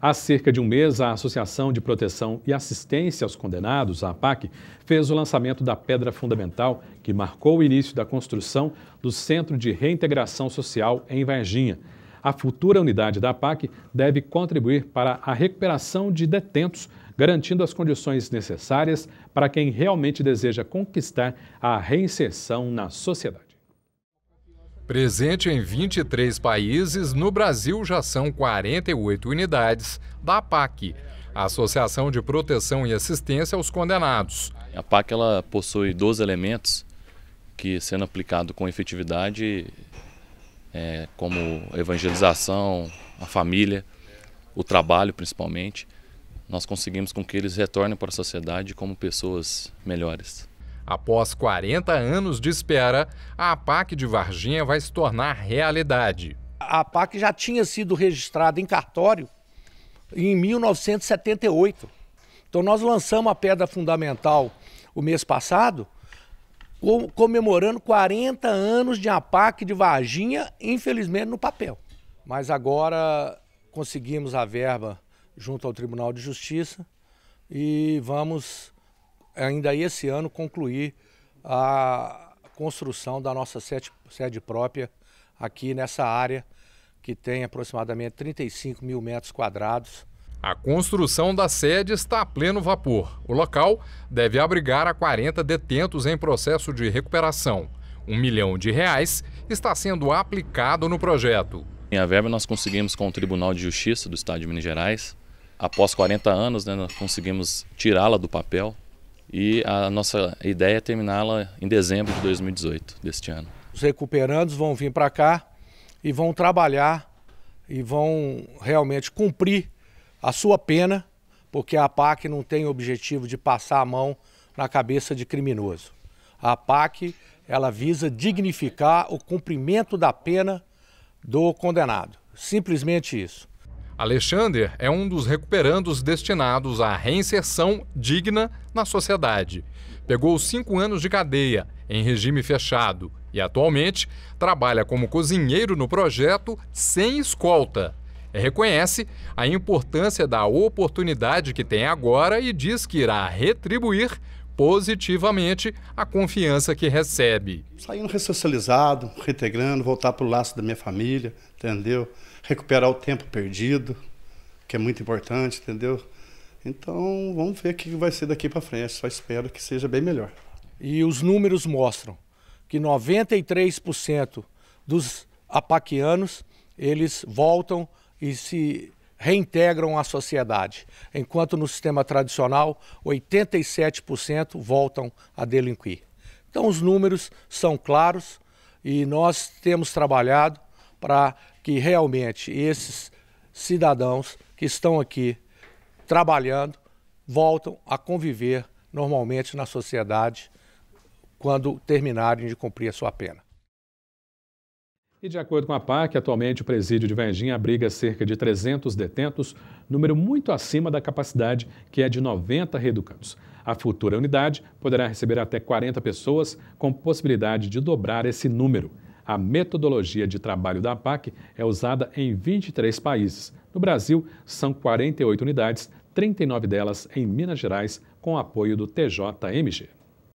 Há cerca de um mês, a Associação de Proteção e Assistência aos Condenados, a APAC, fez o lançamento da pedra fundamental que marcou o início da construção do Centro de Reintegração Social em Varginha. A futura unidade da APAC deve contribuir para a recuperação de detentos, garantindo as condições necessárias para quem realmente deseja conquistar a reinserção na sociedade. Presente em 23 países, no Brasil já são 48 unidades da PAC, Associação de Proteção e Assistência aos Condenados. A PAC ela possui 12 elementos que, sendo aplicado com efetividade, é, como evangelização, a família, o trabalho principalmente, nós conseguimos com que eles retornem para a sociedade como pessoas melhores. Após 40 anos de espera, a APAC de Varginha vai se tornar realidade. A APAC já tinha sido registrada em cartório em 1978. Então nós lançamos a pedra fundamental o mês passado, comemorando 40 anos de APAC de Varginha, infelizmente no papel. Mas agora conseguimos a verba junto ao Tribunal de Justiça e vamos ainda esse ano, concluir a construção da nossa sede, sede própria aqui nessa área, que tem aproximadamente 35 mil metros quadrados. A construção da sede está a pleno vapor. O local deve abrigar a 40 detentos em processo de recuperação. Um milhão de reais está sendo aplicado no projeto. Em a verba nós conseguimos com o Tribunal de Justiça do Estado de Minas Gerais. Após 40 anos, né, nós conseguimos tirá-la do papel e a nossa ideia é terminá-la em dezembro de 2018, deste ano. Os recuperandos vão vir para cá e vão trabalhar e vão realmente cumprir a sua pena, porque a PAC não tem o objetivo de passar a mão na cabeça de criminoso. A PAC ela visa dignificar o cumprimento da pena do condenado. Simplesmente isso. Alexander é um dos recuperandos destinados à reinserção digna na sociedade. Pegou cinco anos de cadeia, em regime fechado, e atualmente trabalha como cozinheiro no projeto sem escolta. Reconhece a importância da oportunidade que tem agora e diz que irá retribuir positivamente a confiança que recebe. Saindo ressocializado, reintegrando, voltar para o laço da minha família, entendeu? Recuperar o tempo perdido, que é muito importante, entendeu? Então, vamos ver o que vai ser daqui para frente. Só espero que seja bem melhor. E os números mostram que 93% dos apaquianos, eles voltam e se reintegram à sociedade, enquanto no sistema tradicional, 87% voltam a delinquir. Então, os números são claros e nós temos trabalhado para que realmente esses cidadãos que estão aqui trabalhando, voltam a conviver normalmente na sociedade quando terminarem de cumprir a sua pena. E de acordo com a PAC, atualmente o presídio de Varginha abriga cerca de 300 detentos, número muito acima da capacidade, que é de 90 reeducandos. A futura unidade poderá receber até 40 pessoas, com possibilidade de dobrar esse número. A metodologia de trabalho da PAC é usada em 23 países, no Brasil, são 48 unidades, 39 delas em Minas Gerais, com apoio do TJMG.